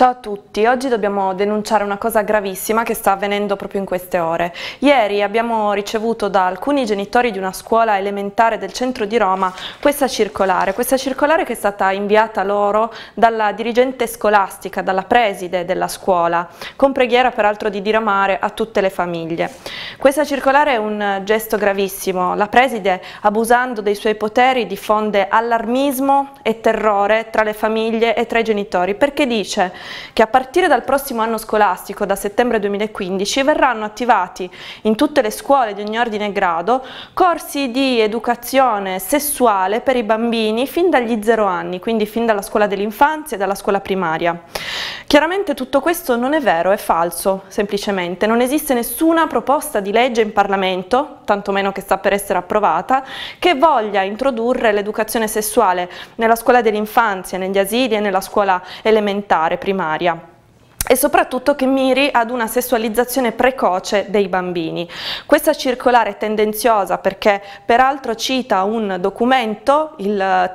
Ciao a tutti, oggi dobbiamo denunciare una cosa gravissima che sta avvenendo proprio in queste ore. Ieri abbiamo ricevuto da alcuni genitori di una scuola elementare del centro di Roma questa circolare, questa circolare che è stata inviata loro dalla dirigente scolastica, dalla preside della scuola, con preghiera peraltro di diramare a tutte le famiglie. Questa circolare è un gesto gravissimo. La preside, abusando dei suoi poteri, diffonde allarmismo e terrore tra le famiglie e tra i genitori, perché dice che a partire dal prossimo anno scolastico, da settembre 2015, verranno attivati in tutte le scuole di ogni ordine e grado corsi di educazione sessuale per i bambini fin dagli zero anni, quindi fin dalla scuola dell'infanzia e dalla scuola primaria. Chiaramente tutto questo non è vero, è falso, semplicemente. Non esiste nessuna proposta di legge in Parlamento, tantomeno che sta per essere approvata, che voglia introdurre l'educazione sessuale nella scuola dell'infanzia, negli asili e nella scuola elementare, primaria e soprattutto che miri ad una sessualizzazione precoce dei bambini. Questa circolare è tendenziosa perché peraltro cita un documento,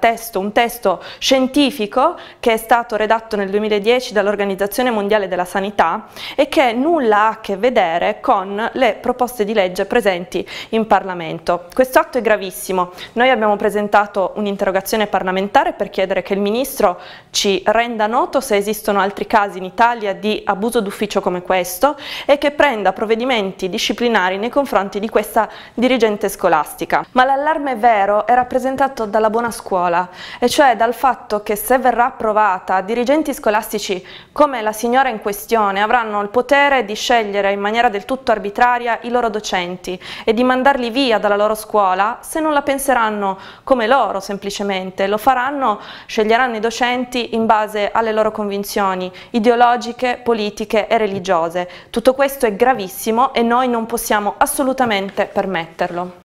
testo, un testo scientifico che è stato redatto nel 2010 dall'Organizzazione Mondiale della Sanità e che nulla ha a che vedere con le proposte di legge presenti in Parlamento. Questo atto è gravissimo. Noi abbiamo presentato un'interrogazione parlamentare per chiedere che il Ministro ci renda noto se esistono altri casi in Italia di di abuso d'ufficio come questo e che prenda provvedimenti disciplinari nei confronti di questa dirigente scolastica. Ma l'allarme vero è rappresentato dalla buona scuola, e cioè dal fatto che se verrà approvata, dirigenti scolastici come la signora in questione avranno il potere di scegliere in maniera del tutto arbitraria i loro docenti e di mandarli via dalla loro scuola se non la penseranno come loro semplicemente, lo faranno, sceglieranno i docenti in base alle loro convinzioni ideologiche politiche e religiose. Tutto questo è gravissimo e noi non possiamo assolutamente permetterlo.